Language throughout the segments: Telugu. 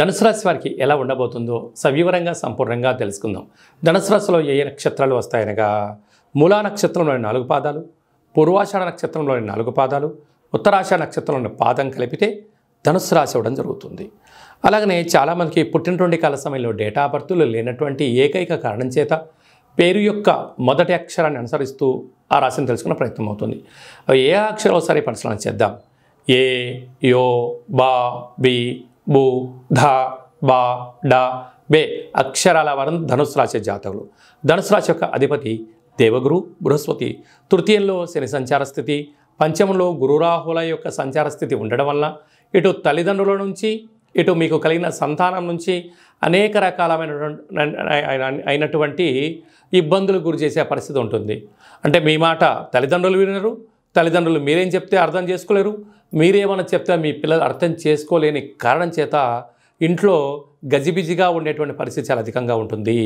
ధనుసు రాశి వారికి ఎలా ఉండబోతుందో సవివరంగా సంపూర్ణంగా తెలుసుకుందాం ధనుసు రాశిలో ఏ నక్షత్రాలు వస్తాయనగా మూలా నక్షత్రంలోని నాలుగు పాదాలు పూర్వాషాఢ నక్షత్రంలోని నాలుగు పాదాలు ఉత్తరాషా నక్షత్రంలోని పాదం కలిపితే ధనుసు రాశి అవ్వడం జరుగుతుంది అలాగనే చాలామందికి పుట్టినటువంటి కాల సమయంలో డేటా బర్తులు లేనటువంటి ఏకైక కారణం చేత పేరు యొక్క మొదటి అక్షరాన్ని అనుసరిస్తూ ఆ రాశిని తెలుసుకునే ప్రయత్నం అవుతుంది ఏ అక్షరాలు సరే పరిశీలన చేద్దాం ఏ యో బా బి బు ధ బా డ బే అక్షరాల వారం ధనుసు రాశి జాతకులు ధనుసు రాశి యొక్క అధిపతి దేవగురు బృహస్పతి తృతీయంలో శని సంచార స్థితి పంచమంలో గురురాహుల యొక్క సంచార స్థితి ఉండడం వల్ల ఇటు తల్లిదండ్రుల నుంచి ఇటు మీకు కలిగిన సంతానం నుంచి అనేక రకాలమైన అయినటువంటి ఇబ్బందులు గురి చేసే పరిస్థితి ఉంటుంది అంటే మీ మాట తల్లిదండ్రులు వినరు తల్లిదండ్రులు మీరేం చెప్తే అర్థం చేసుకోలేరు మీరేమన్నా చెప్తే మీ పిల్లలు అర్థం చేసుకోలేని కారణం చేత ఇంట్లో గజిబిజిగా ఉండేటువంటి పరిస్థితి చాలా అధికంగా ఉంటుంది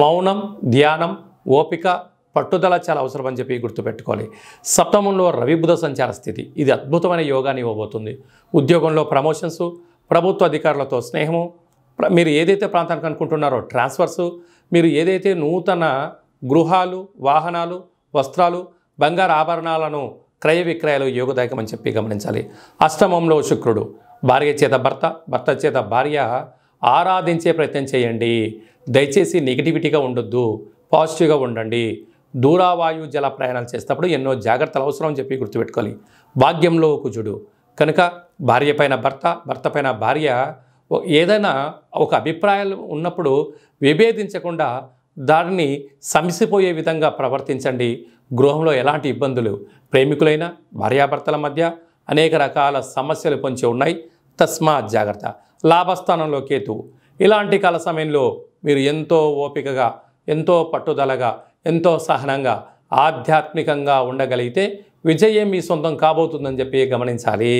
మౌనం ధ్యానం ఓపిక పట్టుదల చాలా అవసరం అని చెప్పి గుర్తుపెట్టుకోవాలి సప్తమంలో రవిబుధ సంచార స్థితి ఇది అద్భుతమైన యోగాన్ని ఇవ్వబోతుంది ఉద్యోగంలో ప్రమోషన్స్ ప్రభుత్వ అధికారులతో స్నేహము మీరు ఏదైతే ప్రాంతానికి అనుకుంటున్నారో ట్రాన్స్ఫర్సు మీరు ఏదైతే నూతన గృహాలు వాహనాలు వస్త్రాలు బంగారు ఆభరణాలను క్రయ విక్రయాలు యోగదాయకమని చెప్పి గమనించాలి అష్టమంలో శుక్రుడు భార్య చేత భర్త భర్త చేత భార్య ఆరాధించే ప్రయత్నం చేయండి దయచేసి నెగిటివిటీగా ఉండొద్దు పాజిటివ్గా ఉండండి దూరావాయు జల ప్రయాణాలు చేసేటప్పుడు ఎన్నో జాగ్రత్తలు అవసరం అని చెప్పి గుర్తుపెట్టుకోవాలి భాగ్యంలో కుజుడు కనుక భార్య పైన భర్త భర్త పైన భార్య ఏదైనా ఒక అభిప్రాయాలు ఉన్నప్పుడు విభేదించకుండా దానిని సమసిపోయే విధంగా ప్రవర్తించండి గృహంలో ఎలాంటి ఇబ్బందులు ప్రేమికులైన భార్యాభర్తల మధ్య అనేక రకాల సమస్యలు పొంచి ఉన్నాయి తస్మాత్ జాగ్రత్త లాభస్థానంలో కేతు ఇలాంటి కాల సమయంలో మీరు ఎంతో ఓపికగా ఎంతో పట్టుదలగా ఎంతో సహనంగా ఆధ్యాత్మికంగా ఉండగలిగితే విజయం మీ సొంతం కాబోతుందని చెప్పి గమనించాలి